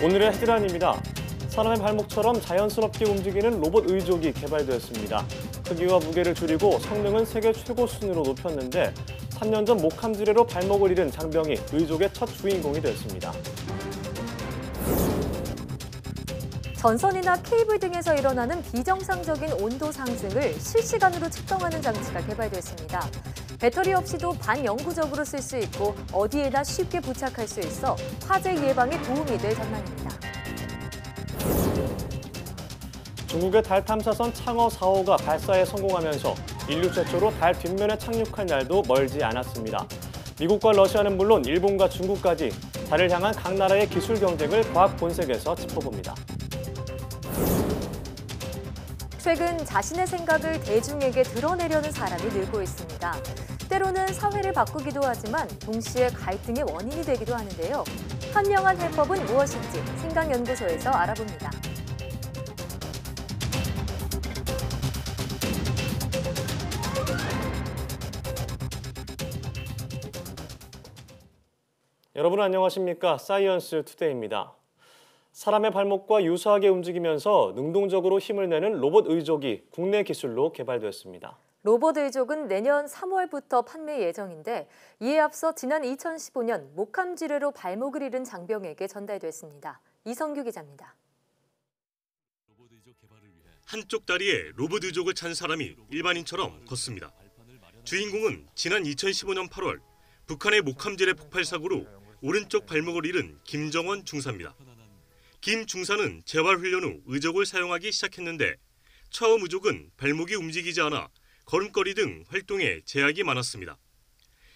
오늘의 헤드라인입니다. 사람의 발목처럼 자연스럽게 움직이는 로봇 의족이 개발되었습니다. 크기와 무게를 줄이고 성능은 세계 최고 순위로 높였는데 3년 전 목함지뢰로 발목을 잃은 장병이 의족의 첫 주인공이 되었습니다. 전선이나 케이블 등에서 일어나는 비정상적인 온도 상승을 실시간으로 측정하는 장치가 개발됐습니다. 배터리 없이도 반영구적으로 쓸 수 있고 어디에나 쉽게 부착할 수 있어 화재 예방에 도움이 될 장난입니다. 중국의 달 탐사선 창어 4호가 발사에 성공하면서 인류 최초로 달 뒷면에 착륙한 날도 멀지 않았습니다. 미국과 러시아는 물론 일본과 중국까지 달을 향한 각 나라의 기술 경쟁을 과학 본색에서 짚어봅니다. 최근 자신의 생각을 대중에게 드러내려는 사람이 늘고 있습니다. 때로는 사회를 바꾸기도 하지만 동시에 갈등의 원인이 되기도 하는데요. 현명한 해법은 무엇인지 생각연구소에서 알아봅니다. 여러분 안녕하십니까? 사이언스 투데이입니다. 사람의 발목과 유사하게 움직이면서 능동적으로 힘을 내는 로봇 의족이 국내 기술로 개발되었습니다. 로봇 의족은 내년 3월부터 판매 예정인데 이에 앞서 지난 2015년 목함지뢰로 발목을 잃은 장병에게 전달됐습니다. 이성규 기자입니다. 한쪽 다리에 로봇 의족을 찬 사람이 일반인처럼 걷습니다. 주인공은 지난 2015년 8월 북한의 목함지뢰 폭발 사고로 오른쪽 발목을 잃은 김정원 중사입니다. 김 중사는 재활훈련 후 의족을 사용하기 시작했는데 처음 의족은 발목이 움직이지 않아 걸음걸이 등 활동에 제약이 많았습니다.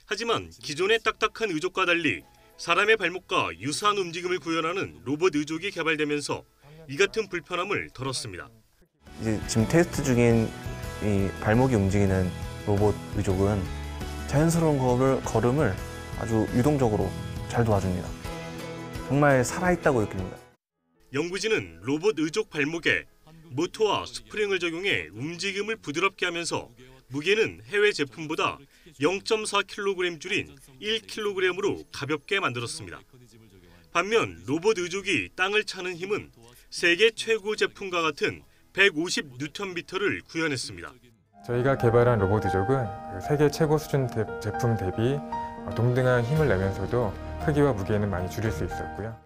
하지만 기존의 딱딱한 의족과 달리 사람의 발목과 유사한 움직임을 구현하는 로봇 의족이 개발되면서 이 같은 불편함을 덜었습니다. 이제 지금 테스트 중인 이 발목이 움직이는 로봇 의족은 자연스러운 걸을, 걸음을 아주 유동적으로 잘 도와줍니다. 정말 살아있다고 느낍니다. 연구진은 로봇 의족 발목에 모터와 스프링을 적용해 움직임을 부드럽게 하면서 무게는 해외 제품보다 0.4kg 줄인 1kg으로 가볍게 만들었습니다. 반면 로봇 의족이 땅을 차는 힘은 세계 최고 제품과 같은 1 5 0 n m 를 구현했습니다. 저희가 개발한 로봇 의족은 그 세계 최고 수준 제품 대비 동등한 힘을 내면서도 크기와 무게는 많이 줄일 수 있었고요.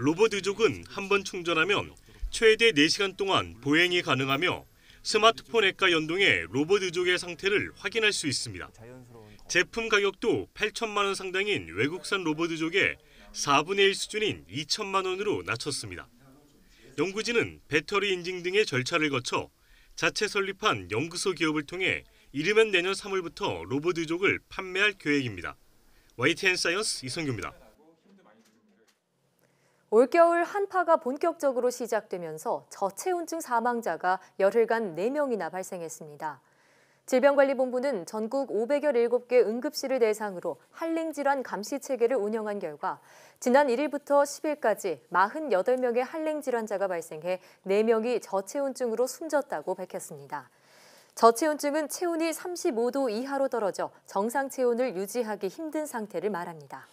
로봇 의족은 한 번 충전하면 최대 4시간 동안 보행이 가능하며 스마트폰 앱과 연동해 로봇 의족의 상태를 확인할 수 있습니다. 제품 가격도 8천만 원 상당인 외국산 로봇 의족의 4분의 1 수준인 2천만 원으로 낮췄습니다. 연구진은 배터리 인증 등의 절차를 거쳐 자체 설립한 연구소 기업을 통해 이르면 내년 3월부터 로봇 의족을 판매할 계획입니다. YTN 사이언스 이성규입니다. 올겨울 한파가 본격적으로 시작되면서 저체온증 사망자가 열흘간 4명이나 발생했습니다. 질병관리본부는 전국 507개 응급실을 대상으로 한랭질환 감시 체계를 운영한 결과 지난 1일부터 10일까지 48명의 한랭질환자가 발생해 4명이 저체온증으로 숨졌다고 밝혔습니다. 저체온증은 체온이 35도 이하로 떨어져 정상 체온을 유지하기 힘든 상태를 말합니다.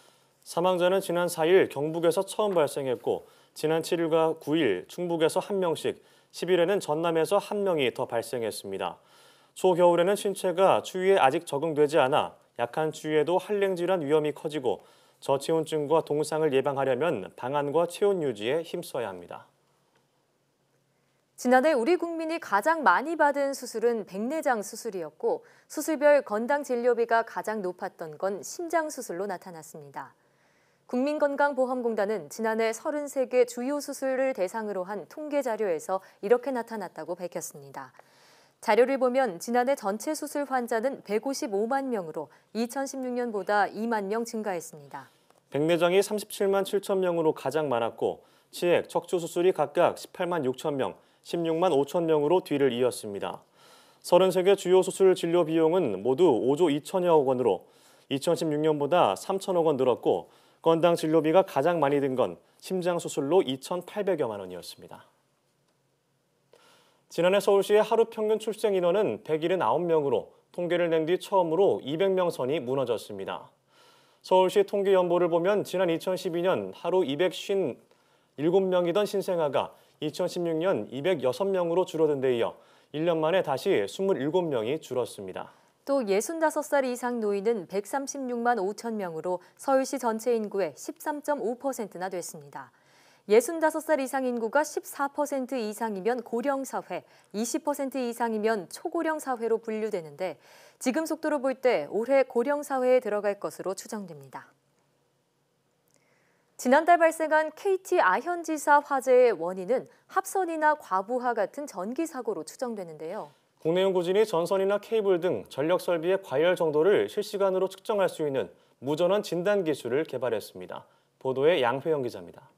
사망자는 지난 4일 경북에서 처음 발생했고 지난 7일과 9일 충북에서 한명씩 10일에는 전남에서 한명이더 발생했습니다. 초겨울에는 신체가 추위에 아직 적응되지 않아 약한 추위에도 한랭질환 위험이 커지고 저체온증과 동상을 예방하려면 방안과 체온 유지에 힘써야 합니다. 지난해 우리 국민이 가장 많이 받은 수술은 백내장 수술이었고 수술별 건당 진료비가 가장 높았던 건 심장 수술로 나타났습니다. 국민건강보험공단은 지난해 33개 주요 수술을 대상으로 한 통계 자료에서 이렇게 나타났다고 밝혔습니다. 자료를 보면 지난해 전체 수술 환자는 155만 명으로 2016년보다 2만 명 증가했습니다. 백내장이 37만 7천 명으로 가장 많았고 치액, 척추 수술이 각각 18만 6천 명, 16만 5천 명으로 뒤를 이었습니다. 33개 주요 수술 진료 비용은 모두 5조 2천여억 원으로 2016년보다 3천억 원 늘었고 건당 진료비가 가장 많이 든 건 심장 수술로 2,800여만 원이었습니다. 지난해 서울시의 하루 평균 출생 인원은 179명으로 통계를 낸 뒤 처음으로 200명 선이 무너졌습니다. 서울시 통계 연보를 보면 지난 2012년 하루 257명이던 신생아가 2016년 206명으로 줄어든 데 이어 1년 만에 다시 27명이 줄었습니다. 또 65살 이상 노인은 136만 5천 명으로 서울시 전체 인구의 13.5%나 됐습니다. 65살 이상 인구가 14% 이상이면 고령 사회, 20% 이상이면 초고령 사회로 분류되는데 지금 속도로 볼 때 올해 고령 사회에 들어갈 것으로 추정됩니다. 지난달 발생한 KT 아현지사 화재의 원인은 합선이나 과부하 같은 전기 사고로 추정되는데요. 국내 연구진이 전선이나 케이블 등 전력 설비의 과열 정도를 실시간으로 측정할 수 있는 무전원 진단 기술을 개발했습니다. 보도에 양회영 기자입니다.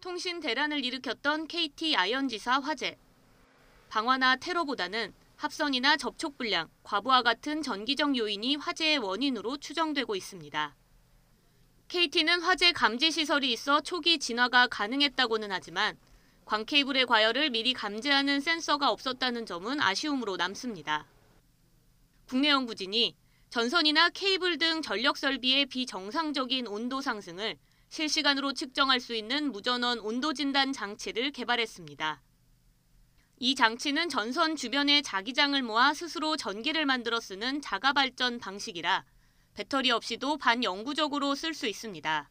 통신 대란을 일으켰던 KT 아현지사 화재. 방화나 테러보다는 합선이나 접촉 불량, 과부하 같은 전기적 요인이 화재의 원인으로 추정되고 있습니다. KT는 화재 감지 시설이 있어 초기 진화가 가능했다고는 하지만 광케이블의 과열을 미리 감지하는 센서가 없었다는 점은 아쉬움으로 남습니다. 국내 연구진이 전선이나 케이블 등 전력 설비의 비정상적인 온도 상승을 실시간으로 측정할 수 있는 무전원 온도 진단 장치를 개발했습니다. 이 장치는 전선 주변에 자기장을 모아 스스로 전기를 만들어 쓰는 자가발전 방식이라 배터리 없이도 반영구적으로 쓸 수 있습니다.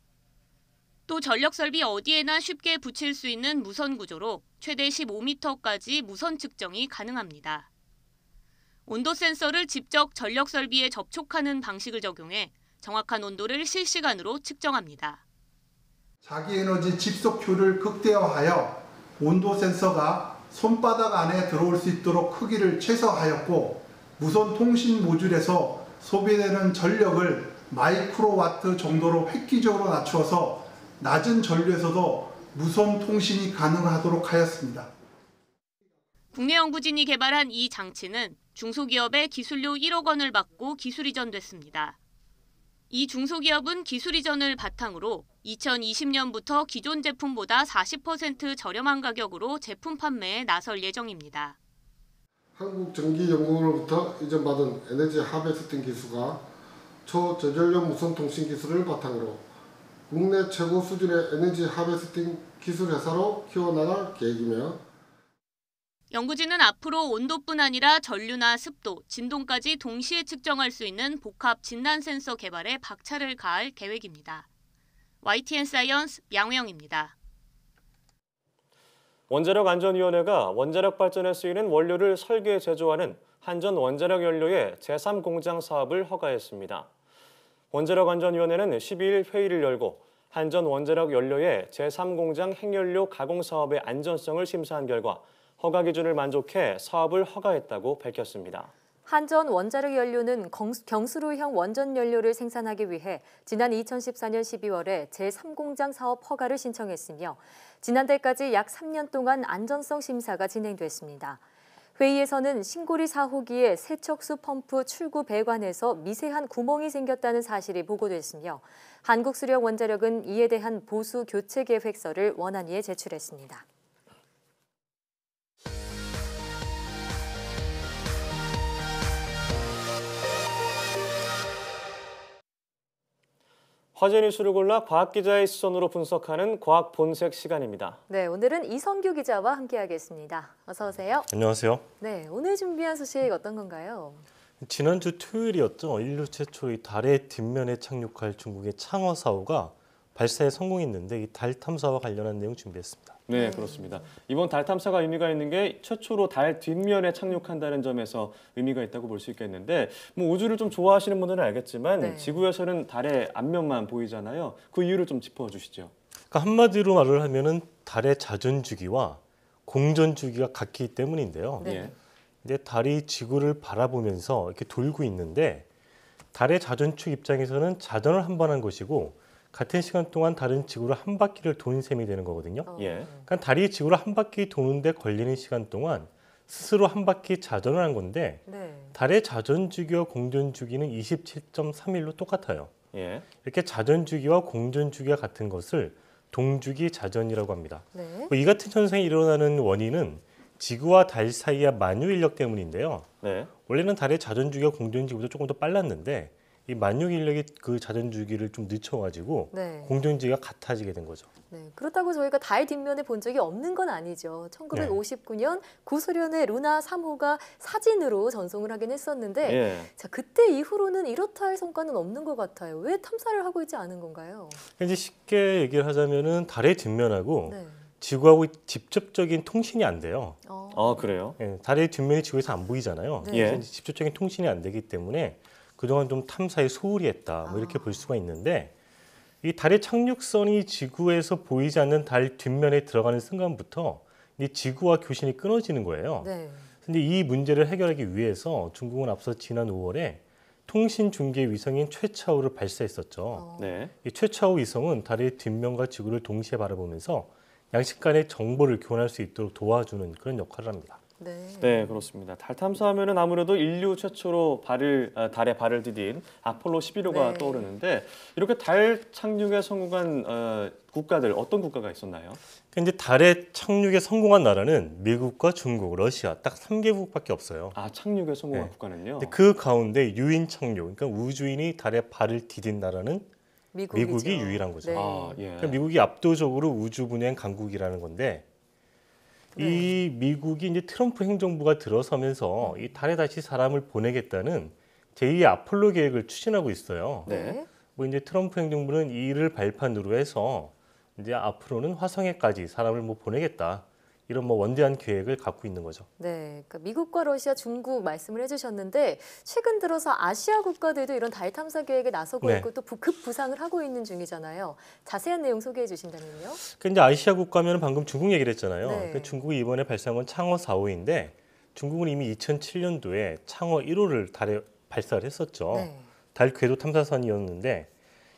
또 전력 설비 어디에나 쉽게 붙일 수 있는 무선 구조로 최대 15m까지 무선 측정이 가능합니다. 온도 센서를 직접 전력 설비에 접촉하는 방식을 적용해 정확한 온도를 실시간으로 측정합니다. 자기 에너지 집속표를 극대화하여 온도 센서가 손바닥 안에 들어올 수 있도록 크기를 최소화하였고 무선 통신 모듈에서 소비되는 전력을 마이크로와트 정도로 획기적으로 낮추어서 낮은 전류에서도 무선 통신이 가능하도록 하였습니다. 국내 연구진이 개발한 이 장치는 중소기업의 기술료 1억 원을 받고 기술 이전됐습니다. 이 중소기업은 기술 이전을 바탕으로 2020년부터 기존 제품보다 40% 저렴한 가격으로 제품 판매에 나설 예정입니다. 한국전기연구원으로부터 이전받은 에너지 하베스팅 기술과 초저전력 무선 통신 기술을 바탕으로 국내 최고 수준의 에너지 하베스팅 기술 회사로 키워나갈 계획이며 연구진은 앞으로 온도뿐 아니라 전류나 습도, 진동까지 동시에 측정할 수 있는 복합 진단 센서 개발에 박차를 가할 계획입니다. YTN 사이언스 양우영입니다. 원자력 안전위원회가 원자력 발전에 쓰이는 원료를 설계 제조하는 한전 원자력 연료의 제3공장 사업을 허가했습니다. 원자력 안전위원회는 12일 회의를 열고 한전 원자력 연료의 제3공장 핵연료 가공 사업의 안전성을 심사한 결과 허가 기준을 만족해 사업을 허가했다고 밝혔습니다. 한전 원자력 연료는 경수로형 원전 연료를 생산하기 위해 지난 2014년 12월에 제3공장 사업 허가를 신청했으며 지난달까지 약 3년 동안 안전성 심사가 진행됐습니다. 회의에서는 신고리 4호기에 세척수 펌프 출구 배관에서 미세한 구멍이 생겼다는 사실이 보고됐으며 한국수력원자력은 이에 대한 보수 교체 계획서를 원안위에 제출했습니다. 화제 뉴스를 골라 과학 기자의 시선으로 분석하는 과학 본색 시간입니다. 네, 오늘은 이성규 기자와 함께하겠습니다. 어서 오세요. 안녕하세요. 네, 오늘 준비한 소식 어떤 건가요? 지난주 토요일이었죠. 인류 최초의 달의 뒷면에 착륙할 중국의 창화 사호가 발사에 성공했는데 이 달 탐사와 관련한 내용 준비했습니다. 네, 그렇습니다. 이번 달 탐사가 의미가 있는 게 최초로 달 뒷면에 착륙한다는 점에서 의미가 있다고 볼 수 있겠는데 뭐 우주를 좀 좋아하시는 분들은 알겠지만 네. 지구에서는 달의 앞면만 보이잖아요. 그 이유를 좀 짚어 주시죠. 그러니까 한마디로 말을 하면은 달의 자전 주기와 공전 주기가 같기 때문인데요. 네. 예. 근데 달이 지구를 바라보면서 이렇게 돌고 있는데 달의 자전축 입장에서는 자전을 한 번 한 것이고 같은 시간 동안 다른 지구를 한 바퀴를 도는 셈이 되는 거거든요. 어. 예. 그러니까 달이 지구를 한 바퀴 도는데 걸리는 시간 동안 스스로 한 바퀴 자전을 한 건데 네. 달의 자전 주기와 공전 주기는 27.3일로 똑같아요. 예. 이렇게 자전 주기와 공전 주기와 같은 것을 동주기 자전이라고 합니다. 네. 뭐 이 같은 현상이 일어나는 원인은 지구와 달 사이의 만유 인력 때문인데요. 네. 원래는 달의 자전 주기와 공전 주기보다 조금 더 빨랐는데 이 만육 인력이 그 자전 주기를 좀 늦춰가지고 네. 공정지가 같아지게 된 거죠. 네, 그렇다고 저희가 달뒷면에본 적이 없는 건 아니죠. 1959년 구소련의 루나 3호가 사진으로 전송을 하긴 했었는데 예. 자 그때 이후로는 이렇다 할 성과는 없는 것 같아요. 왜 탐사를 하고 있지 않은 건가요? 이제 쉽게 얘기를 하자면은 달의 뒷면하고 네. 지구하고 직접적인 통신이 안 돼요. 어. 아 그래요? 예, 달의 뒷면이 지구에서 안 보이잖아요. 네. 예. 직접적인 통신이 안 되기 때문에 그동안 좀 탐사에 소홀히 했다. 뭐 이렇게 아. 볼 수가 있는데 이 달의 착륙선이 지구에서 보이지 않는 달 뒷면에 들어가는 순간부터 이 지구와 교신이 끊어지는 거예요. 그런데이 네. 문제를 해결하기 위해서 중국은 앞서 지난 5월에 통신 중계 위성인 최차우를 발사했었죠. 어. 네. 이 최차우 위성은 달의 뒷면과 지구를 동시에 바라보면서 양식 간의 정보를 교환할 수 있도록 도와주는 그런 역할을 합니다. 네. 네, 그렇습니다. 달 탐사하면은 아무래도 인류 최초로 발을 아, 달에 발을 디딘 아폴로 11호가 네. 떠오르는데 이렇게 달 착륙에 성공한 어, 국가들 어떤 국가가 있었나요? 근데 그 달에 착륙에 성공한 나라는 미국과 중국, 러시아 딱 3개국밖에 없어요. 아, 착륙에 성공한 네. 국가는요? 근데 그 가운데 유인 착륙, 그러니까 우주인이 달에 발을 디딘 나라는 미국이죠. 미국이 유일한 거죠. 네. 아, 예. 그러 그러니까 미국이 압도적으로 우주 분야 강국이라는 건데 네. 이 미국이 이제 트럼프 행정부가 들어서면서 이 달에 다시 사람을 보내겠다는 제2의 아폴로 계획을 추진하고 있어요. 네. 뭐 이제 트럼프 행정부는 이를 발판으로 해서 이제 앞으로는 화성에까지 사람을 뭐 보내겠다. 이런 뭐 원대한 계획을 갖고 있는 거죠. 네, 그러니까 미국과 러시아, 중국 말씀을 해주셨는데 최근 들어서 아시아 국가들도 이런 달 탐사 계획에 나서고 네. 있고 또 북극 부상을 하고 있는 중이잖아요. 자세한 내용 소개해 주신다면요. 근데 그 아시아 국가면 방금 중국 얘기를 했잖아요. 네. 그러니까 중국이 이번에 발사한 건 창어 4호인데 중국은 이미 2007년도에 창어 1호를 달에 발사를 했었죠. 네. 달 궤도 탐사선이었는데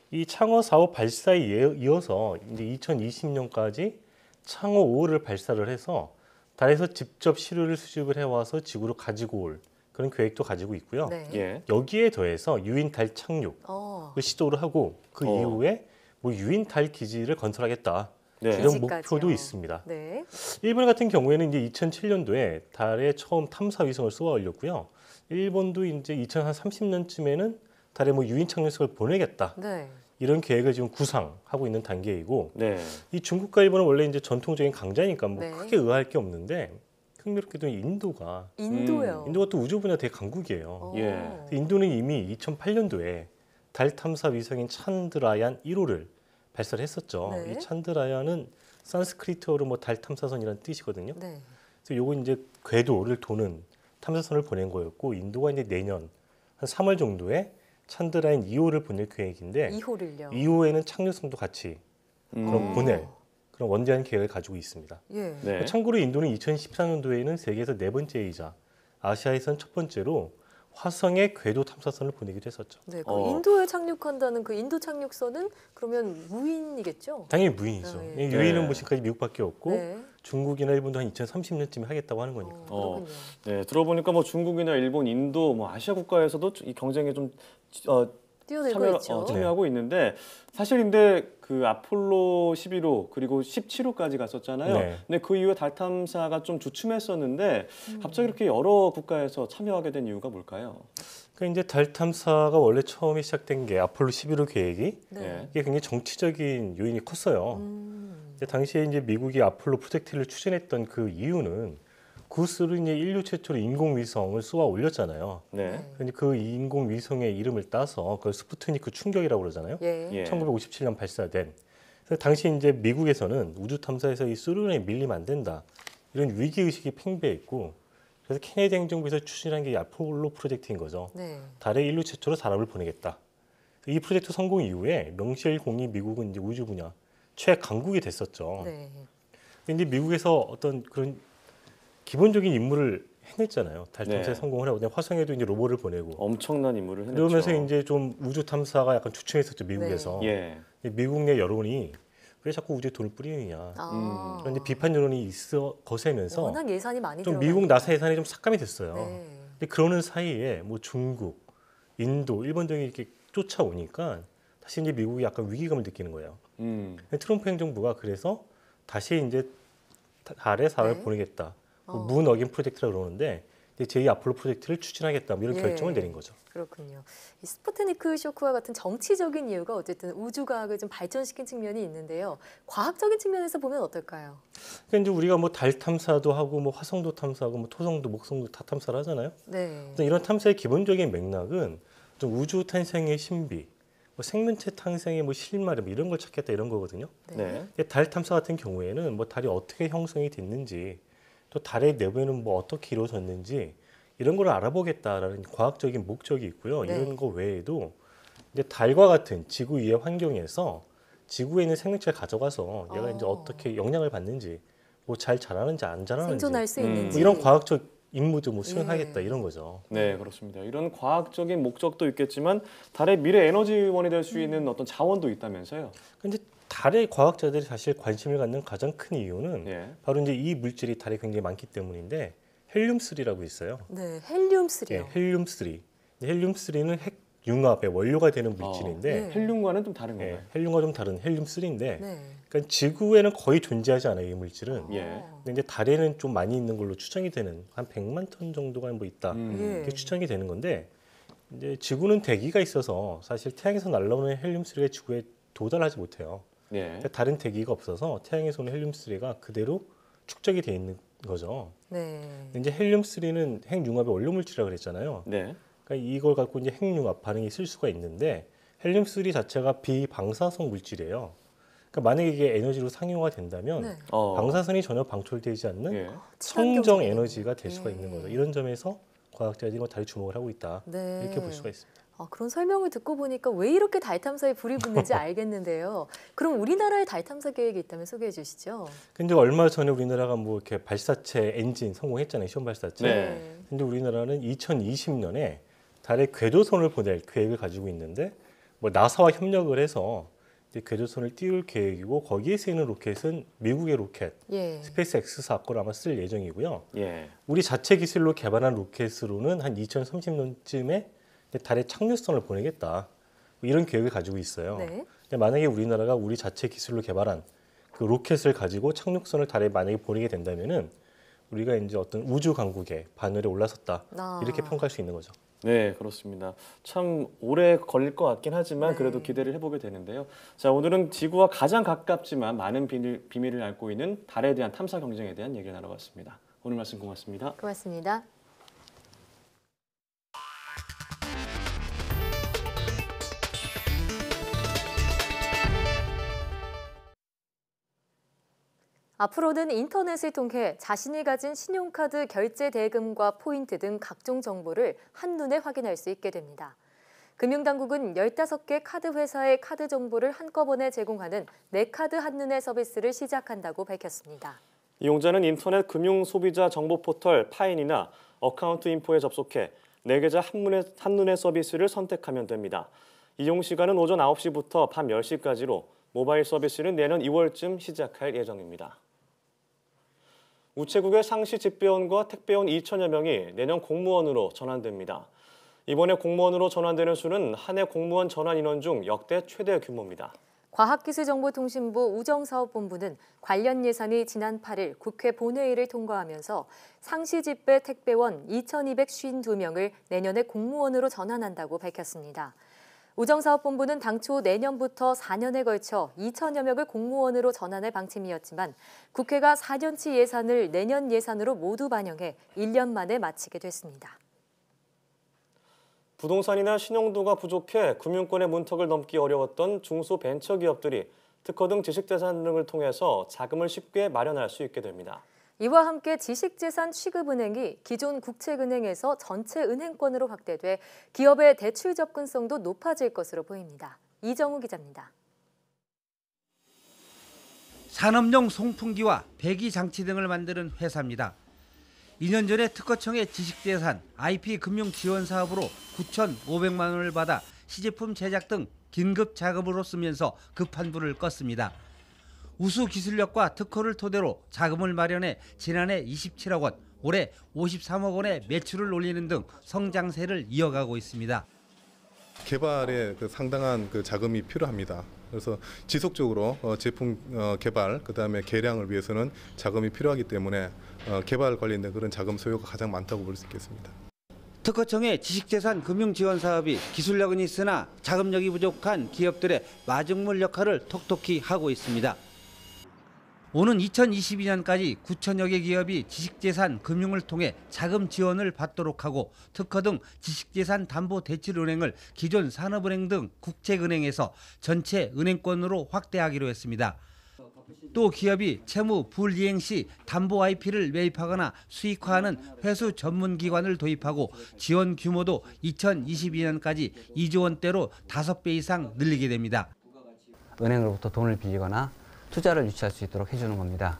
이 창어 4호 발사에 이어서 이제 2020년까지 창호 5를 발사를 해서 달에서 직접 시료를 수집을 해와서 지구로 가지고 올 그런 계획도 가지고 있고요. 네. 예. 여기에 더해서 유인 달 착륙을 어. 시도를 하고 그 어. 이후에 뭐 유인 달 기지를 건설하겠다. 네. 이런 목표도 있습니다. 네. 일본 같은 경우에는 이제 2007년도에 달에 처음 탐사 위성을 쏘아 올렸고요. 일본도 이제 2030년쯤에는 달에 뭐 유인 착륙식을 보내겠다. 네. 이런 계획을 지금 구상하고 있는 단계이고 네. 이 중국과 일본은 원래 이제 전통적인 강자니까 뭐 네. 크게 의아할 게 없는데 흥미롭게도 인도가 인도요. 음, 인도가 또 우주 분야 대강국이에요. 예. 인도는 이미 2008년도에 달 탐사 위성인 찬드라얀 1호를 발사를 했었죠. 네. 이 찬드라얀은 산스크리트어로 뭐 달 탐사선이라는 뜻이거든요. 네. 그래서 요건 이제 궤도를 도는 탐사선을 보낸 거였고 인도가 이제 내년 한 3월 정도에 찬드라인 2호를 보낼 계획인데 2호를요. 2호에는 착륙성도 같이 그런 보낼 음. 그런 원대한 계획을 가지고 있습니다. 예. 네. 그러니까 참고로 인도는 2014년도에는 세계에서 네 번째이자 아시아에서는첫 번째로 화성의 궤도 탐사선을 보내기도 했었죠. 네, 그 어. 인도에 착륙한다는 그 인도 착륙선은 그러면 무인이겠죠? 당연히 무인이죠. 아, 예. 예 유일한 무신까지 네. 뭐 미국밖에 없고 네. 중국이나 일본도 한 2030년쯤에 하겠다고 하는 거니까. 어, 네, 들어보니까 뭐 중국이나 일본, 인도, 뭐 아시아 국가에서도 이 경쟁에 좀 어, 참여, 어, 참여하고 네. 있는데 사실 근데 그 아폴로 11호 그리고 17호까지 갔었잖아요. 네. 근데 그 이후에 달 탐사가 좀 주춤했었는데 음. 갑자기 이렇게 여러 국가에서 참여하게 된 이유가 뭘까요? 그 이제 달 탐사가 원래 처음에 시작된 게 아폴로 11호 계획이 네. 이게 굉장히 정치적인 요인이 컸어요. 음. 당시에 이제 미국이 아폴로 프로젝트를 추진했던 그 이유는 구스로 이제 인류 최초로 인공위성을 쏘아 올렸잖아요. 네. 그런데 그 인공위성의 이름을 따서 그 스푸트니크 충격이라고 그러잖아요. 예. 1957년 예. 발사된. 당시 이제 미국에서는 우주 탐사에서 이 수륜에 밀리면 안 된다. 이런 위기 의식이 팽배했고 그래서 케네디 행정부에서 추진한 게 아폴로 프로젝트인 거죠. 네. 달에 인류 최초로 사람을 보내겠다. 이 프로젝트 성공 이후에 명실공히 미국은 이제 우주 분야 최강국이 됐었죠. 네. 근데 미국에서 어떤 그런 기본적인 임무를 해냈잖아요. 달 탐사에 네. 성공을 하고 화성에도 이제 로봇을 보내고 엄청난 임무를 해냈죠. 그러면서 이제 좀 우주 탐사가 약간 주춤했었죠 미국에서. 네. 예. 미국 내 여론이 왜 자꾸 우주에 돈을 뿌리느냐 아. 그런 비판 여론이 있어 거세면서 워낙 예산이 많이 좀 미국 나사 예산이 좀 삭감이 됐어요. 네. 근데 그러는 사이에 뭐 중국, 인도, 일본 등이 이렇게 쫓아오니까 다시 이제 미국이 약간 위기감을 느끼는 거예요. 음. 트럼프 행정부가 그래서 다시 이제 아래 사람을 네. 보내겠다. 어. 뭐 문 어긴 프로젝트라 그러는데 제2 아폴로 프로젝트를 추진하겠다 뭐 이런 예. 결정을 내린 거죠. 그렇군요. 이 스푸트니크 쇼크와 같은 정치적인 이유가 어쨌든 우주 과학을 좀 발전시킨 측면이 있는데요. 과학적인 측면에서 보면 어떨까요? 그러니까 이제 우리가 뭐 달 탐사도 하고 뭐 화성도 탐사하고 뭐 토성도 목성도 다 탐사를 하잖아요. 네. 이런 탐사의 기본적인 맥락은 좀 우주 탄생의 신비 뭐 생명체 탄생의 뭐 실마리 뭐 이런 걸 찾겠다 이런 거거든요. 네. 네. 근데 달 탐사 같은 경우에는 뭐 달이 어떻게 형성이 됐는지 또 달의 내부에는 뭐 어떻게 이루어졌는지 이런 걸 알아보겠다라는 과학적인 목적이 있고요. 네. 이런 거 외에도 이제 달과 같은 지구 위의 환경에서 지구에 있는 생명체를 가져가서 얘가 어. 이제 어떻게 영향을 받는지 뭐 잘 자라는지 안 자라는지 생존할 수 음. 있는지 뭐 이런 과학적 임무도 뭐 네. 수행하겠다 이런 거죠. 네, 그렇습니다. 이런 과학적인 목적도 있겠지만 달의 미래 에너지원이 될 수 있는 어떤 자원도 있다면서요. 근데 달의 과학자들이 사실 관심을 갖는 가장 큰 이유는 예. 바로 이제 이 물질이 달에 굉장히 많기 때문인데 헬륨 3라고 있어요. 네, 헬륨 3요. 예, 헬륨 3. 헬륨 3는 핵 융합의 원료가 되는 물질인데 어. 네. 헬륨과는 좀 다른 예, 건가요? 네, 헬륨과 좀 다른 헬륨 3인데 그러니까 지구에는 거의 존재하지 않아요 이 물질은. 어. 예. 근데 이제 달에는 좀 많이 있는 걸로 추정이 되는 한 100만 톤 정도가 뭐 있다 음. 예. 이렇게 추정이 되는 건데 이제 지구는 대기가 있어서 사실 태양에서 날라오는 헬륨 3가 지구에 도달하지 못해요. 예. 그러니까 다른 대기가 없어서 태양에서 오는 헬륨 3가 그대로 축적이 돼 있는 거죠. 네. 근데 이제 헬륨 3는 핵융합의 원료 물질이라고 그랬잖아요. 네. 그러니까 이걸 갖고 이제 핵융합 반응이 쓸 수가 있는데 헬륨3 자체가 비방사성 물질이에요. 그러니까 만약에 이게 에너지로 상용화 된다면 네. 어. 방사선이 전혀 방출되지 않는 예. 청정 에너지가 될 수가 예. 있는 거죠. 이런 점에서 과학자들이 뭐 다들 주목을 하고 있다. 네. 이렇게 볼 수가 있습니다. 아, 그런 설명을 듣고 보니까 왜 이렇게 달 탐사에 불이 붙는지 알겠는데요. 그럼 우리나라의 달 탐사 계획이 있다면 소개해 주시죠. 근데 얼마 전에 우리나라가 뭐 이렇게 발사체 엔진 성공했잖아요. 시험 발사체. 네. 네. 근데 우리나라는 2020년에 달에 궤도선을 보낼 계획을 가지고 있는데 뭐 나사와 협력을 해서 이제 궤도선을 띄울 계획이고 거기에 쓰이는 로켓은 미국의 로켓 예. 스페이스 X사 건 아마 쓸 예정이고요. 예. 우리 자체 기술로 개발한 로켓으로는 한 2030년쯤에 달에 착륙선을 보내겠다 뭐 이런 계획을 가지고 있어요. 네. 만약에 우리나라가 우리 자체 기술로 개발한 그 로켓을 가지고 착륙선을 달에 만약에 보내게 된다면은 우리가 이제 어떤 우주 강국의 반열에 올라섰다 아. 이렇게 평가할 수 있는 거죠. 네, 그렇습니다. 참 오래 걸릴 것 같긴 하지만 네. 그래도 기대를 해보게 되는데요. 자, 오늘은 지구와 가장 가깝지만 많은 비밀, 비밀을 앓고 있는 달에 대한 탐사 경쟁에 대한 얘기를 나눠봤습니다. 오늘 말씀 고맙습니다. 고맙습니다. 앞으로는 인터넷을 통해 자신이 가진 신용카드 결제 대금과 포인트 등 각종 정보를 한눈에 확인할 수 있게 됩니다. 금융당국은 15개 카드 회사의 카드 정보를 한꺼번에 제공하는 내카드 네 한눈에 서비스를 시작한다고 밝혔습니다. 이용자는 인터넷 금융 소비자 정보 포털 파인이나 어카운트 인포에 접속해 내계좌 네 한눈에, 한눈에 서비스를 선택하면 됩니다. 이용 시간은 오전 9시부터 밤 10시까지로 모바일 서비스는 내년 2월쯤 시작할 예정입니다. 우체국의 상시 집배원과 택배원 2천여 명이 내년 공무원으로 전환됩니다. 이번에 공무원으로 전환되는 수는 한해 공무원 전환 인원 중 역대 최대 규모입니다. 과학기술정보통신부 우정사업본부는 관련 예산이 지난 8일 국회 본회의를 통과하면서 상시 집배 택배원 2,252명을 내년에 공무원으로 전환한다고 밝혔습니다. 우정사업본부는 당초 내년부터 4년에 걸쳐 2천여 명을 공무원으로 전환할 방침이었지만 국회가 4년치 예산을 내년 예산으로 모두 반영해 1년 만에 마치게 됐습니다. 부동산이나 신용도가 부족해 금융권의 문턱을 넘기 어려웠던 중소벤처기업들이 특허 등 지식재산 등을 통해서 자금을 쉽게 마련할 수 있게 됩니다. 이와 함께 지식재산 취급은행이 기존 국채은행에서 전체 은행권으로 확대돼 기업의 대출 접근성도 높아질 것으로 보입니다. 이정우 기자입니다. 산업용 송풍기와 배기장치 등을 만드는 회사입니다. 2년 전에 특허청의 지식재산 IP 금융 지원 사업으로 9,500만 원을 받아 시제품 제작 등 긴급 자금으로 쓰면서 급한 불을 껐습니다. 우수 기술력과 특허를 토대로 자금을 마련해 지난해 27억 원, 올해 53억 원의 매출을 올리는 등 성장세를 이어가고 있습니다. 개발에 그 상당한 그 자금이 필요합니다. 그래서 지속적으로 어, 제품 어, 개발 그다음에 개량을 위해서는 자금이 필요하기 때문에 어, 개발 관련된 그런 자금 소요가 가장 많다고 볼 수 있겠습니다. 특허청의 지식재산 금융지원 사업이 기술력은 있으나 자금력이 부족한 기업들의 마중물 역할을 톡톡히 하고 있습니다. 오는 2022년까지 9천여 개 기업이 지식재산 금융을 통해 자금 지원을 받도록 하고 특허 등 지식재산 담보 대출은행을 기존 산업은행 등 국책은행에서 전체 은행권으로 확대하기로 했습니다. 또 기업이 채무 불이행 시 담보 IP를 매입하거나 수익화하는 회수 전문 기관을 도입하고 지원 규모도 2022년까지 2조 원대로 5배 이상 늘리게 됩니다. 은행으로부터 돈을 빌리거나 투자를 유치할 수 있도록 해주는 겁니다.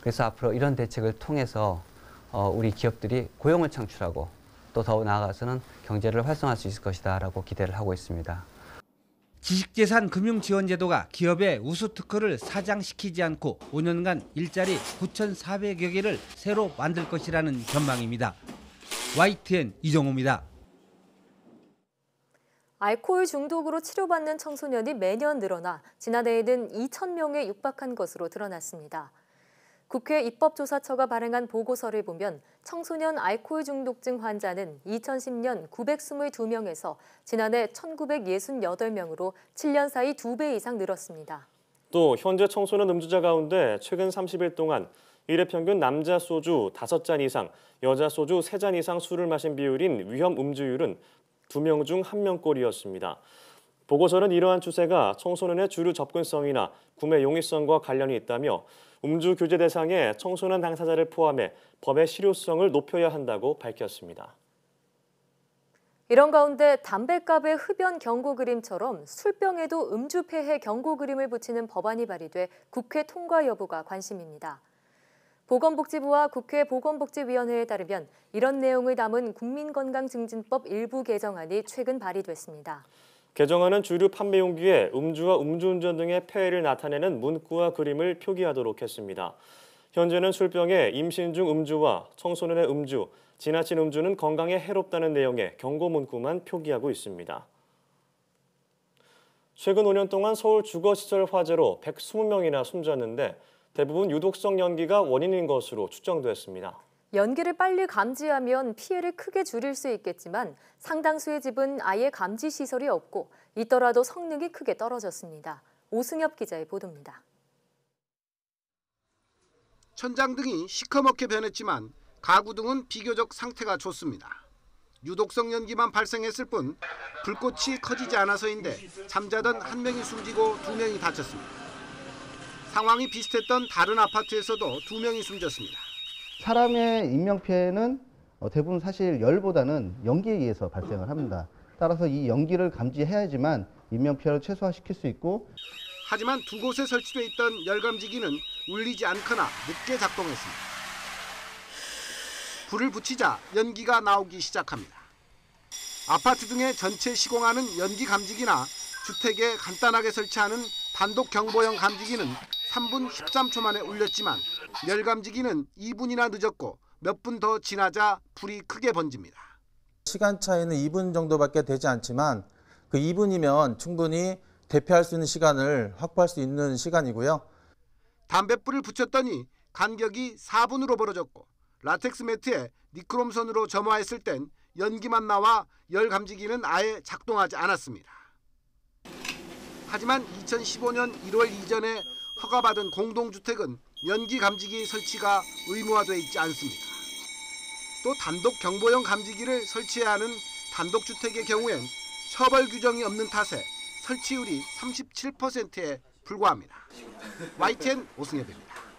그래서 앞으로 이런 대책을 통해서 어, 우리 기업들이 고용을 창출하고 또 더 나아가서는 경제를 활성화할 수 있을 것이다라고 기대를 하고 있습니다. 지식재산 금융지원제도가 기업의 우수특허를 사장시키지 않고 5년간 일자리 9,400여 개를 새로 만들 것이라는 전망입니다. YTN 이정호입니다. 알코올 중독으로 치료받는 청소년이 매년 늘어나 지난해에는 2천 명에 육박한 것으로 드러났습니다. 국회 입법조사처가 발행한 보고서를 보면 청소년 알코올 중독증 환자는 2010년 922명에서 지난해 1968명으로 7년 사이 2배 이상 늘었습니다. 또 현재 청소년 음주자 가운데 최근 30일 동안 1회 평균 남자 소주 5잔 이상, 여자 소주 3잔 이상 술을 마신 비율인 위험 음주율은 두명중한 명꼴이었습니다. 보고서는 이러한 추세가 청소년의 주류 접근성이나 구매 용이성과 관련이 있다며 음주 규제 대상에 청소년 당사자를 포함해 법의 실효성을 높여야 한다고 밝혔습니다. 이런 가운데 담배값의 흡연 경고 그림처럼 술병에도 음주 폐해 경고 그림을 붙이는 법안이 발의돼 국회 통과 여부가 관심입니다. 보건복지부와 국회 보건복지위원회에 따르면 이런 내용을 담은 국민건강증진법 일부 개정안이 최근 발의됐습니다. 개정안은 주류 판매 용기에 음주와 음주운전 등의 폐해를 나타내는 문구와 그림을 표기하도록 했습니다. 현재는 술병에 임신 중 음주와 청소년의 음주, 지나친 음주는 건강에 해롭다는 내용의 경고 문구만 표기하고 있습니다. 최근 5년 동안 서울 주거시설 화재로 120명이나 숨졌는데 대부분 유독성 연기가 원인인 것으로 추정됐습니다. 연기를 빨리 감지하면 피해를 크게 줄일 수 있겠지만 상당수의 집은 아예 감지 시설이 없고 있더라도 성능이 크게 떨어졌습니다. 오승엽 기자의 보도입니다. 천장 등이 시커멓게 변했지만 가구 등은 비교적 상태가 좋습니다. 유독성 연기만 발생했을 뿐 불꽃이 커지지 않아서인데 잠자던 한 명이 숨지고 두 명이 다쳤습니다. 상황이 비슷했던 다른 아파트에서도 두 명이 숨졌습니다. 사람의 인명피해는 어, 대부분 사실 열보다는 연기에 의해서 발생을 합니다. 따라서 이 연기를 감지해야지만 인명피해를 최소화시킬 수 있고 하지만 두 곳에 설치돼 있던 열감지기는 울리지 않거나 늦게 작동했습니다. 불을 붙이자 연기가 나오기 시작합니다. 아파트 등에 전체 시공하는 연기 감지기나 주택에 간단하게 설치하는 단독 경보형 감지기는 3분 13초 만에 울렸지만 열감지기는 2분이나 늦었고 몇 분 더 지나자 불이 크게 번집니다. 시간 차이는 2분 정도밖에 되지 않지만 그 2분이면 충분히 대피할 수 있는 시간을 확보할 수 있는 시간이고요. 담뱃불을 붙였더니 간격이 4분으로 벌어졌고 라텍스 매트에 니크롬선으로 점화했을 땐 연기만 나와 열 감지기는 아예 작동하지 않았습니다. 하지만 2015년 1월 이전에 허가받은 공동주택은 연기 감지기 설치가 의무화돼 있지 않습니다. 또 단독 경보용 감지기를 설치해야 하는 단독주택의 경우엔 처벌 규정이 없는 탓에 설치율이 37%에 불과합니다. YTN 오승엽입니다.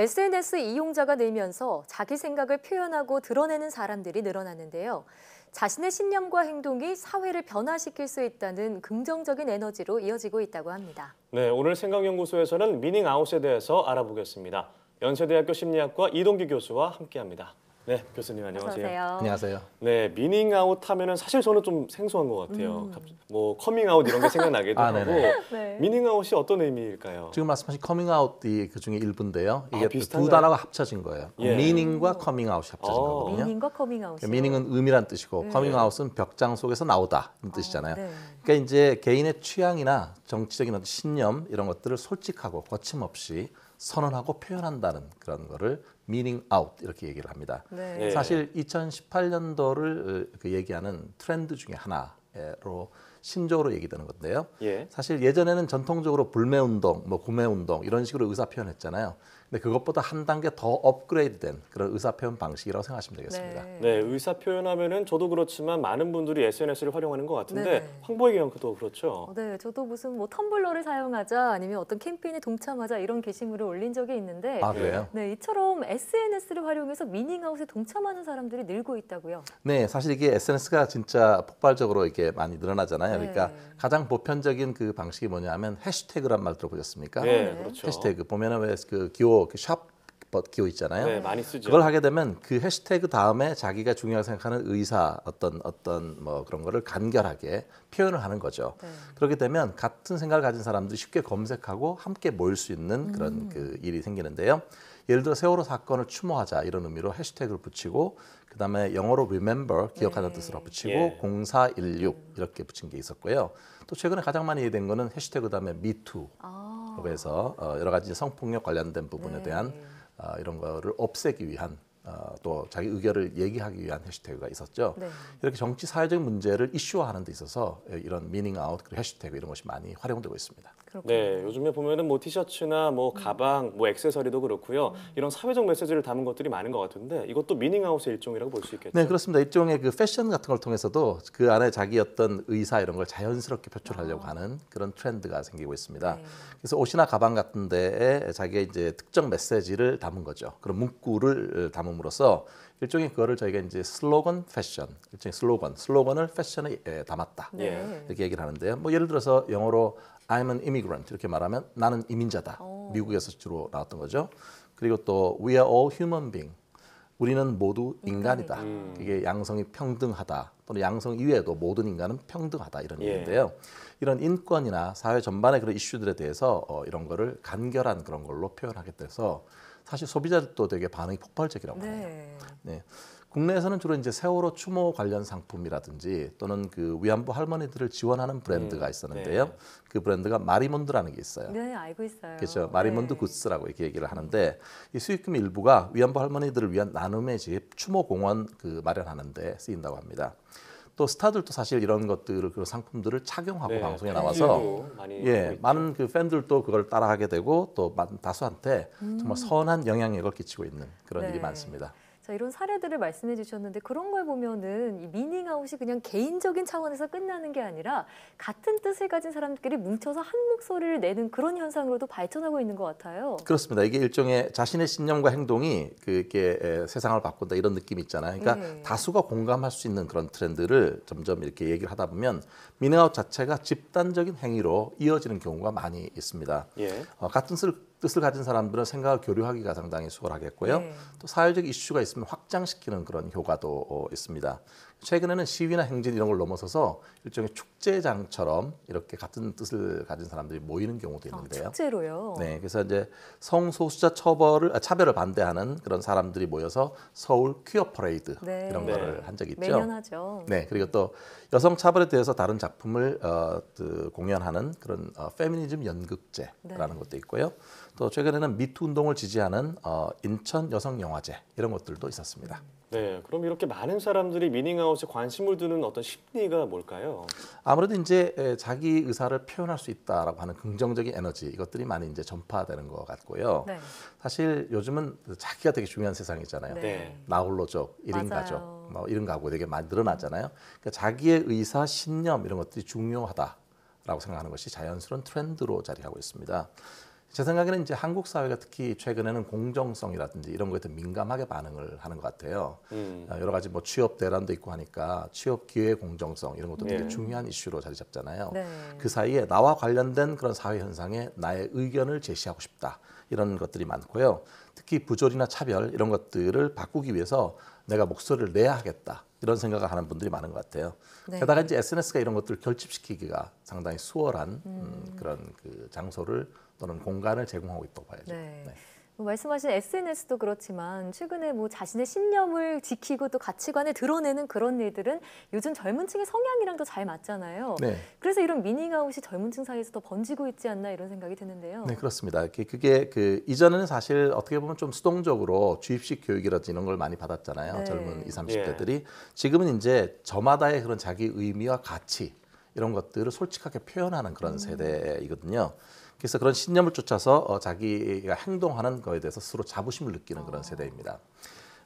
SNS 이용자가 늘면서 자기 생각을 표현하고 드러내는 사람들이 늘어났는데요. 자신의 신념과 행동이 사회를 변화시킬 수 있다는 긍정적인 에너지로 이어지고 있다고 합니다. 네, 오늘 생각연구소에서는 미닝아웃에 대해서 알아보겠습니다. 연세대학교 심리학과 이동기 교수와 함께합니다. 네, 교수님 안녕하세요. 안녕하세요. 네, 미닝 아웃 하면은 사실 저는 좀 생소한 것 같아요. 음. 뭐 커밍 아웃 이런 게 생각나기도 아, 하고 네 미닝 아웃이 어떤 의미일까요? 지금 말씀하신 커밍아웃이 그 중에 일부인데요. 아, 이게 비슷한 두 단어가 합쳐진 거예요. 예. 미닝과 커밍아웃이 합쳐진 어. 거거든요. 미닝과 커밍아웃. 그러니까 미닝은 의미란 뜻이고 커밍아웃은 음. 벽장 속에서 나오다 이 뜻이잖아요. 아, 네. 그러니까 이제 개인의 취향이나 정치적인 어떤 신념 이런 것들을 솔직하고 거침없이 선언하고 표현한다는 그런 거를 meaning out 이렇게 얘기를 합니다. 네. 예. 사실 2018년도를 어, 그 얘기하는 트렌드 중에 하나로 신조어로 얘기되는 건데요. 예. 사실 예전에는 전통적으로 불매 운동, 뭐 구매 운동 이런 식으로 의사 표현했잖아요. 근데 그것보다 한 단계 더 업그레이드된 그런 의사 표현 방식이라고 생각하시면 되겠습니다. 네, 네 의사 표현하면은 저도 그렇지만 많은 분들이 SNS를 활용하는 것 같은데 네. 황보의 경우도 그렇죠. 어, 네, 저도 무슨 뭐 텀블러를 사용하자 아니면 어떤 캠페인에 동참하자 이런 게시물을 올린 적이 있는데 아 그래요? 네, 이처럼 SNS를 활용해서 미닝아웃에 동참하는 사람들이 늘고 있다고요. 네, 사실 이게 SNS가 진짜 폭발적으로 이렇게 많이 늘어나잖아요. 네. 그러니까 가장 보편적인 그 방식이 뭐냐면 해시태그란 말 들어보셨습니까? 네, 아, 네. 그렇죠. 해시태그 보면은 왜그 기호 쓰고 그 샵 벗기고 있잖아요. 네, 많이 쓰죠. 그걸 하게 되면 그 해시태그 다음에 자기가 중요하게 생각하는 의사 어떤 어떤 뭐 그런 거를 간결하게 표현을 하는 거죠. 네. 그렇게 되면 같은 생각을 가진 사람들이 쉽게 검색하고 함께 모일 수 있는 그런 음. 그 일이 생기는데요. 예를 들어 세월호 사건을 추모하자 이런 의미로 해시태그를 붙이고 그다음에 영어로 remember 기억하다는 네. 뜻으로 붙이고 예. 0416 이렇게 붙인 게 있었고요. 또 최근에 가장 많이 이해된 거는 해시태그 다음에 me too. 아. 그래서 어, 여러 가지 성폭력 관련된 부분에 네. 대한 어, 이런 거를 없애기 위한 어, 또 자기 의견을 얘기하기 위한 해시태그가 있었죠. 네. 이렇게 정치 사회적 문제를 이슈화하는 데 있어서 예, 이런 미닝 아웃 해시태그 이런 것이 많이 활용되고 있습니다. 그렇군요. 네, 요즘에 보면은 뭐 티셔츠나 뭐 음. 가방, 뭐 액세서리도 그렇고요. 음. 이런 사회적 메시지를 담은 것들이 많은 것 같은데 이것도 미닝아웃의 일종이라고 볼 수 있겠죠. 네, 그렇습니다. 일종의 그 패션 같은 걸 통해서도 그 안에 자기 어떤 의사 이런 걸 자연스럽게 표출하려고 아. 하는 그런 트렌드가 생기고 있습니다. 네. 그래서 옷이나 가방 같은 데에 자기의 이제 특정 메시지를 담은 거죠. 그런 문구를 어, 담음으로써 일종의 그거를 저희가 이제 슬로건 패션, 일종의 슬로건, 슬로건을 패션에 담았다 네. 예. 이렇게 얘기를 하는데요. 뭐 예를 들어서 영어로 I'm an immigrant 이렇게 말하면 나는 이민자다. 오. 미국에서 주로 나왔던 거죠. 그리고 또 we are all human being. 우리는 모두 인간이다. 음. 이게 양성이 평등하다. 또는 양성 이외에도 모든 인간은 평등하다 이런 예. 얘기인데요. 이런 인권이나 사회 전반의 그런 이슈들에 대해서 어, 이런 거를 간결한 그런 걸로 표현하게 돼서 사실 소비자들도 되게 반응이 폭발적이라고 네. 해요. 네. 국내에서는 주로 이제 세월호 추모 관련 상품이라든지 또는 그 위안부 할머니들을 지원하는 브랜드가 음, 있었는데요. 네. 그 브랜드가 마리몬드라는 게 있어요. 네, 알고 있어요. 그렇죠. 마리몬드 네. 굿스라고 이렇게 얘기를 하는데 이 수익금 일부가 위안부 할머니들을 위한 나눔의 집 추모 공원 그 마련하는 데 쓰인다고 합니다. 또 스타들도 사실 이런 것들을 그 상품들을 착용하고 네, 방송에 나와서 예 많은 그 팬들도 그걸 따라하게 되고 또 다수한테 음. 정말 선한 영향력을 끼치고 있는 그런 네. 일이 많습니다. 자, 이런 사례들을 말씀해 주셨는데 그런 걸 보면은 이 미닝아웃이 그냥 개인적인 차원에서 끝나는 게 아니라 같은 뜻을 가진 사람들끼리 뭉쳐서 한 목소리를 내는 그런 현상으로도 발전하고 있는 것 같아요. 그렇습니다. 이게 일종의 자신의 신념과 행동이 그게 세상을 바꾼다 이런 느낌 이 있잖아요. 그러니까 네. 다수가 공감할 수 있는 그런 트렌드를 점점 이렇게 얘기를 하다 보면 미닝아웃 자체가 집단적인 행위로 이어지는 경우가 많이 있습니다. 예. 어, 같은 뜻 뜻을 가진 사람들은 생각을 교류하기가 상당히 수월하겠고요. 네. 또 사회적 이슈가 있으면 확장시키는 그런 효과도 어, 있습니다. 최근에는 시위나 행진 이런 걸 넘어서서 일종의 축제장처럼 이렇게 같은 뜻을 가진 사람들이 모이는 경우도 아, 있는데요. 아, 축제로요. 네, 그래서 이제 성소수자 처벌을 아, 차별을 반대하는 그런 사람들이 모여서 서울 퀴어 퍼레이드 네. 이런 거를 한 적이 있죠. 매년 하죠. 네, 그리고 또 여성 차별에 대해서 다른 작품을 어, 그 공연하는 그런 어, 페미니즘 연극제라는 네. 것도 있고요. 또 최근에는 미투 운동을 지지하는 어, 인천 여성 영화제 이런 것들도 있었습니다. 네, 그럼 이렇게 많은 사람들이 미닝아웃에 관심을 두는 어떤 심리가 뭘까요? 아무래도 이제 자기 의사를 표현할 수 있다라고 하는 긍정적인 에너지 이것들이 많이 이제 전파되는 것 같고요. 네. 사실 요즘은 자기가 되게 중요한 세상이잖아요. 네. 나 홀로족, 일인 가족, 뭐 일인 가구 되게 많이 늘어났잖아요. 그러니까 자기의 의사 신념 이런 것들이 중요하다라고 생각하는 것이 자연스러운 트렌드로 자리하고 있습니다. 제 생각에는 이제 한국 사회가 특히 최근에는 공정성이라든지 이런 것에더 민감하게 반응을 하는 것 같아요. 음. 어, 여러 가지 뭐 취업 대란도 있고 하니까 취업 기회 공정성 이런 것도 네. 되게 중요한 이슈로 자리 잡잖아요. 네. 그 사이에 나와 관련된 그런 사회 현상에 나의 의견을 제시하고 싶다 이런 것들이 많고요. 특히 부조리나 차별 이런 것들을 바꾸기 위해서 내가 목소리를 내야 하겠다 이런 생각을 하는 분들이 많은 것 같아요. 네. 게다가 이제 SNS가 이런 것들을 결집시키기가 상당히 수월한 음. 음, 그런 그 장소를 또는 공간을 제공하고 있다고 봐야죠. 네. 네. 뭐 말씀하신 SNS도 그렇지만 최근에 뭐 자신의 신념을 지키고 또 가치관을 드러내는 그런 일들은 요즘 젊은 층의 성향이랑도 잘 맞잖아요. 네. 그래서 이런 미니가웃이 젊은 층 사이에서 더 번지고 있지 않나 이런 생각이 드는데요. 네, 그렇습니다. 그게 그 이전에는 사실 어떻게 보면 좀 수동적으로 주입식 교육이라든지 이런 걸 많이 받았잖아요. 네. 젊은 20, 30대들이. 예. 지금은 이제 저마다의 그런 자기 의미와 가치 이런 것들을 솔직하게 표현하는 그런 음. 세대이거든요. 그래서 그런 신념을 쫓아서 어, 자기가 행동하는 거에 대해서 스스로 자부심을 느끼는 그런 아. 세대입니다.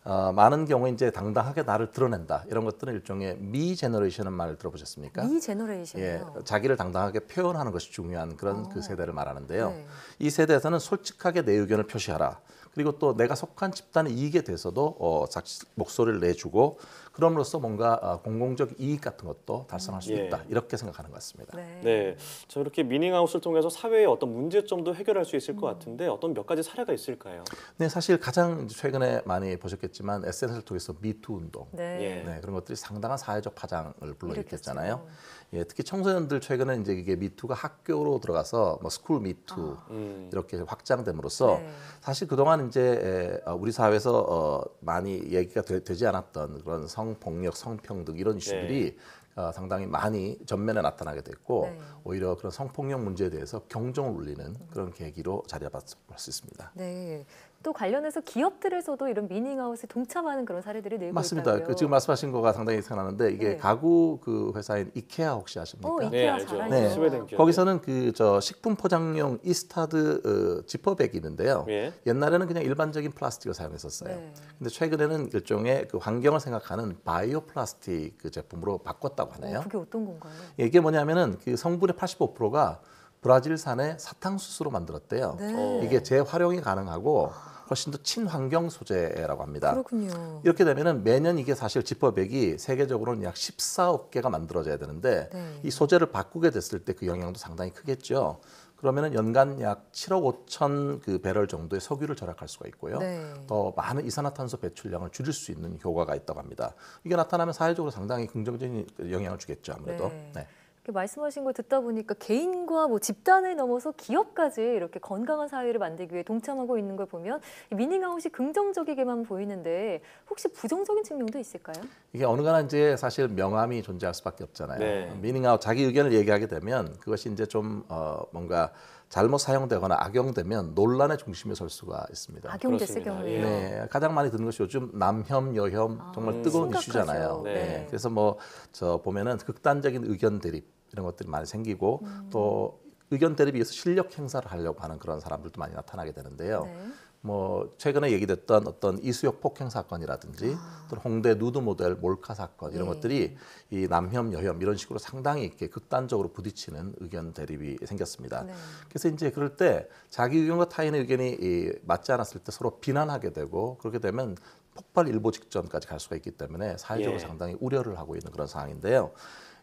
어, 많은 경우 이제 당당하게 나를 드러낸다 이런 것들은 일종의 미 제너레이션은 말을 들어보셨습니까? 미 제너레이션. 예, 자기를 당당하게 표현하는 것이 중요한 그런 그 아. 그 세대를 말하는데요. 네. 이 세대에서는 솔직하게 내 의견을 표시하라. 그리고 또 내가 속한 집단의 이익에 대해서도 어, 목소리를 내주고 그럼으로써 뭔가 어, 공공적 이익 같은 것도 달성할 수 예. 있다. 예. 이렇게 생각하는 것 같습니다. 네. 네. 저렇게 미닝하우스 통해서 사회의 어떤 문제점도 해결할 수 있을 것 음. 같은데 어떤 몇 가지 사례가 있을까요? 네, 사실 가장 최근에 많이 보셨겠지만 SNS를 통해서 미투 운동 네. 예. 네. 그런 것들이 상당한 사회적 파장을 불러일으켰잖아요. 예, 특히 청소년들 최근에 이제 이게 미투가 학교로 들어가서 뭐 스쿨 미투 아. 음. 이렇게 확장됨으로써 네. 사실 그동안 이제 우리 사회에서 어, 많이 얘기가 되, 지 않았던 그런 성 성폭력, 성평등 이런 네. 이슈들이 어, 상당히 많이 전면에 나타나게 됐고 네. 오히려 그런 성폭력 문제에 대해서 경종을 울리는 그런 계기로 자리잡을 았수 있습니다. 네, 또 관련해서 기업들에서도 이런 미닝아웃에 동참하는 그런 사례들이 늘고 맞습니다. 그 지금 말씀하신 거가 상당히 생각나는데 이게 네. 가구 그 회사인 이케아 혹시 아십니까? 어, 이케아 네, 잘 네. 거기서는 그 저 식품 포장용 이스타드 어, 지퍼백이 있는데요. 예. 옛날에는 그냥 일반적인 플라스틱을 사용했었어요. 네. 근데 최근에는 일종의 그 환경을 생각하는 바이오 플라스틱 그 제품으로 바꿨다고 하네요. 어, 그게 어떤 건가요? 예, 이게 뭐냐면은 그 성분의 85%가 브라질산의 사탕수수로 만들었대요. 네. 어. 이게 재활용이 가능하고 아. 훨씬 더 친환경 소재라고 합니다. 그렇군요. 이렇게 되면은 매년 이게 사실 지퍼백이 세계적으로는 약 14억 개가 만들어져야 되는데 네. 이 소재를 바꾸게 됐을 때 그 영향도 상당히 크겠죠. 그러면은 연간 약 7억 5천 그 배럴 정도의 석유를 절약할 수가 있고요. 네. 더 많은 이산화탄소 배출량을 줄일 수 있는 효과가 있다고 합니다. 이게 나타나면 사회적으로 상당히 긍정적인 영향을 주겠죠, 아무래도. 네. 네. 말씀하신 걸 듣다 보니까 개인과 뭐 집단을 넘어서 기업까지 이렇게 건강한 사회를 만들기 위해 동참하고 있는 걸 보면 미닝아웃이 긍정적이게만 보이는데 혹시 부정적인 측면도 있을까요? 이게 어느 가나지제 사실 명암이 존재할 수밖에 없잖아요. 네. 미닝아웃 자기 의견을 얘기하게 되면 그것이 이제 좀 어, 뭔가 잘못 사용되거나 악용되면 논란의 중심에 설 수가 있습니다. 악용됐을 경우에 예. 네, 가장 많이 드는 것이 요즘 남혐, 여혐 아, 정말 뜨거운 심각하죠. 이슈잖아요. 네. 네. 그래서 뭐 저 보면은 극단적인 의견 대립 이런 것들이 많이 생기고 음. 또 의견 대립에 의해서 실력 행사를 하려고 하는 그런 사람들도 많이 나타나게 되는데요. 네. 뭐 최근에 얘기됐던 어떤 이수역 폭행 사건이라든지 아. 또 홍대 누드 모델 몰카 사건 이런 네. 것들이 이 남혐 여혐 이런 식으로 상당히 이렇게 극단적으로 부딪히는 의견 대립이 생겼습니다. 네. 그래서 이제 그럴 때 자기 의견과 타인의 의견이 이 맞지 않았을 때 서로 비난하게 되고 그렇게 되면 폭발 일보 직전까지 갈 수가 있기 때문에 사회적으로 예. 상당히 우려를 하고 있는 그런 상황인데요.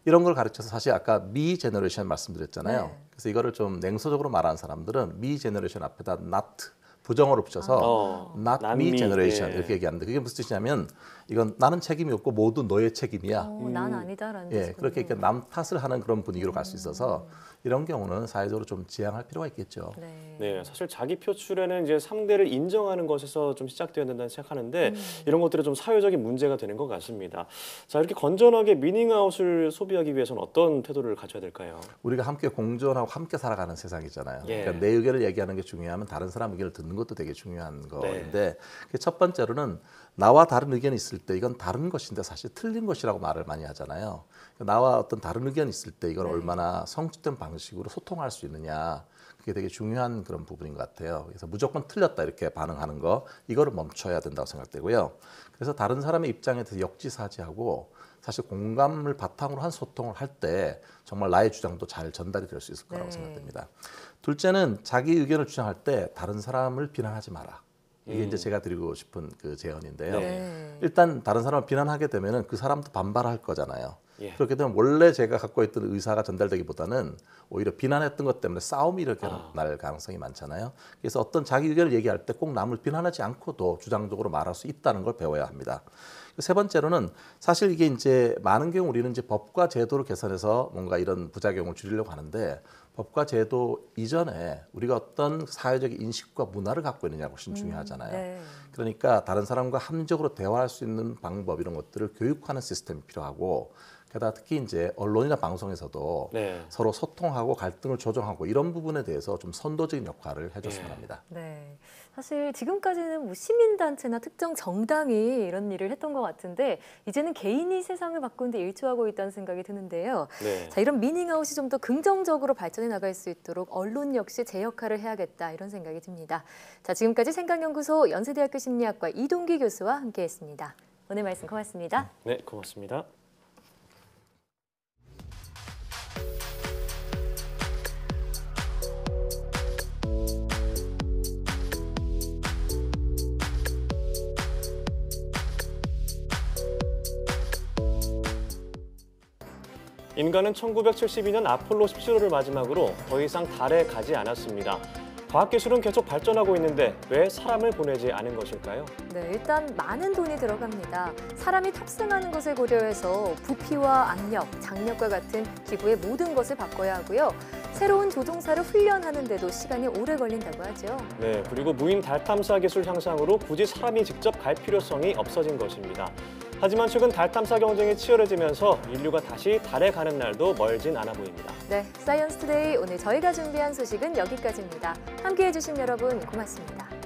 이런 걸 가르쳐서 사실 아까 미 제너레이션 말씀드렸잖아요. 네. 그래서 이거를 좀 냉소적으로 말하는 사람들은 미 제너레이션 앞에다 not 부정어로 붙여서 어. not me generation 예. 이렇게 얘기하는데 그게 무슨 뜻이냐면 이건 나는 책임이 없고 모두 너의 책임이야. 오, 어, 난 아니다라는. 예, 뜻이 그렇게 렇게남 그러니까 탓을 하는 그런 분위기로 갈 수 있어서 이런 경우는 사회적으로 좀 지양할 필요가 있겠죠. 네. 네. 사실 자기 표출에는 이제 상대를 인정하는 것에서 좀시작되어다는 생각하는데 음. 이런 것들이 좀 사회적인 문제가 되는 것 같습니다. 자 이렇게 건전하게 미닝아웃을 소비하기 위해서는 어떤 태도를 갖춰야 될까요? 우리가 함께 공존하고 함께 살아가는 세상이잖아요. 예. 그러니까 내 의견을 얘기하는 게 중요하면 다른 사람 의견을 듣는 것도 되게 중요한 네. 거인데 네. 첫 번째로는 나와 다른 의견이 있을 때 이건 다른 것인데 사실 틀린 것이라고 말을 많이 하잖아요. 그러니까 나와 어떤 다른 의견이 있을 때 이걸 네. 얼마나 성숙된 방식으로 소통할 수 있느냐. 그게 되게 중요한 그런 부분인 것 같아요. 그래서 무조건 틀렸다 이렇게 반응하는 거 이거를 멈춰야 된다고 생각되고요. 그래서 다른 사람의 입장에 대해서 역지사지하고 사실 공감을 바탕으로 한 소통을 할 때 정말 나의 주장도 잘 전달이 될 수 있을 거라고 네. 생각됩니다. 둘째는 자기 의견을 주장할 때 다른 사람을 비난하지 마라. 이게 음. 이제 제가 드리고 싶은 그 제언인데요. 네. 네. 일단 다른 사람을 비난하게 되면은 그 사람도 반발할 거잖아요. 예. 그렇게 되면 원래 제가 갖고 있던 의사가 전달되기보다는 오히려 비난했던 것 때문에 싸움이 이렇게 아. 날 가능성이 많잖아요. 그래서 어떤 자기 의견을 얘기할 때 꼭 남을 비난하지 않고도 주장적으로 말할 수 있다는 걸 배워야 합니다. 세 번째로는 사실 이게 이제 많은 경우 우리는 이제 법과 제도를 개선해서 뭔가 이런 부작용을 줄이려고 하는데 법과 제도 이전에 우리가 어떤 사회적 인식과 문화를 갖고 있느냐가 훨씬 음, 중요하잖아요. 네. 그러니까 다른 사람과 합리적으로 대화할 수 있는 방법 이런 것들을 교육하는 시스템이 필요하고 게다가 특히 이제 언론이나 방송에서도 네. 서로 소통하고 갈등을 조정하고 이런 부분에 대해서 좀 선도적인 역할을 해줬으면 네. 합니다. 네. 사실 지금까지는 뭐 시민단체나 특정 정당이 이런 일을 했던 것 같은데 이제는 개인이 세상을 바꾸는데 일조하고 있다는 생각이 드는데요. 네. 자 이런 미닝아웃이 좀 더 긍정적으로 발전해 나갈 수 있도록 언론 역시 제 역할을 해야겠다 이런 생각이 듭니다. 자 지금까지 생각연구소 연세대학교 심리학과 이동기 교수와 함께했습니다. 오늘 말씀 고맙습니다. 네, 고맙습니다. 인간은 1972년 아폴로 17호를 마지막으로 더 이상 달에 가지 않았습니다. 과학기술은 계속 발전하고 있는데 왜 사람을 보내지 않은 것일까요? 네, 일단 많은 돈이 들어갑니다. 사람이 탑승하는 것을 고려해서 부피와 압력, 장력과 같은 기구의 모든 것을 바꿔야 하고요. 새로운 조종사를 훈련하는데도 시간이 오래 걸린다고 하죠. 네, 그리고 무인 달 탐사 기술 향상으로 굳이 사람이 직접 갈 필요성이 없어진 것입니다. 하지만 최근 달 탐사 경쟁이 치열해지면서 인류가 다시 달에 가는 날도 멀진 않아 보입니다. 네, 사이언스투데이 오늘 저희가 준비한 소식은 여기까지입니다. 함께해 주신 여러분 고맙습니다.